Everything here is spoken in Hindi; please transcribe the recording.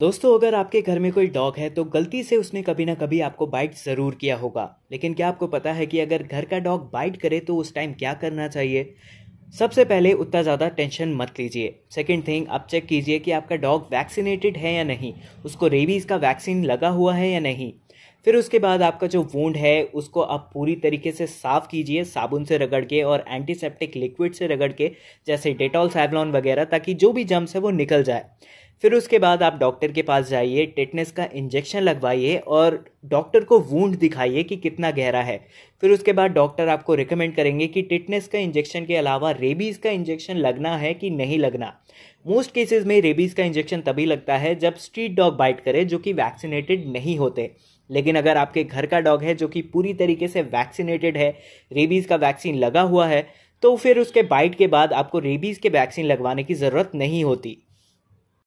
दोस्तों अगर आपके घर में कोई डॉग है तो गलती से उसने कभी ना कभी आपको बाइट ज़रूर किया होगा लेकिन क्या आपको पता है कि अगर घर का डॉग बाइट करे तो उस टाइम क्या करना चाहिए सबसे पहले उतना ज़्यादा टेंशन मत लीजिए सेकेंड थिंग आप चेक कीजिए कि आपका डॉग वैक्सीनेटेड है या नहीं उसको रेबीज़ का वैक्सीन लगा हुआ है या नहीं फिर उसके बाद आपका जो वूंड है उसको आप पूरी तरीके से साफ़ कीजिए साबुन से रगड़ के और एंटीसेप्टिक लिक्विड से रगड़ के जैसे डेटॉल सैवलॉन वगैरह ताकि जो भी जम्स है वो निकल जाए फिर उसके बाद आप डॉक्टर के पास जाइए टेटनेस का इंजेक्शन लगवाइए और डॉक्टर को वूंड दिखाइए कि कितना गहरा है फिर उसके बाद डॉक्टर आपको रिकमेंड करेंगे कि टिटनेस का इंजेक्शन के अलावा रेबीज़ का इंजेक्शन लगना है कि नहीं लगना मोस्ट केसेस में रेबीज़ का इंजेक्शन तभी लगता है जब स्ट्रीट डॉग बाइट करे जो कि वैक्सीनेटेड नहीं होते लेकिन अगर आपके घर का डॉग है जो कि पूरी तरीके से वैक्सीनेटेड है रेबीज़ का वैक्सीन लगा हुआ है तो फिर उसके बाइट के बाद आपको रेबीज़ के वैक्सीन लगवाने की ज़रूरत नहीं होती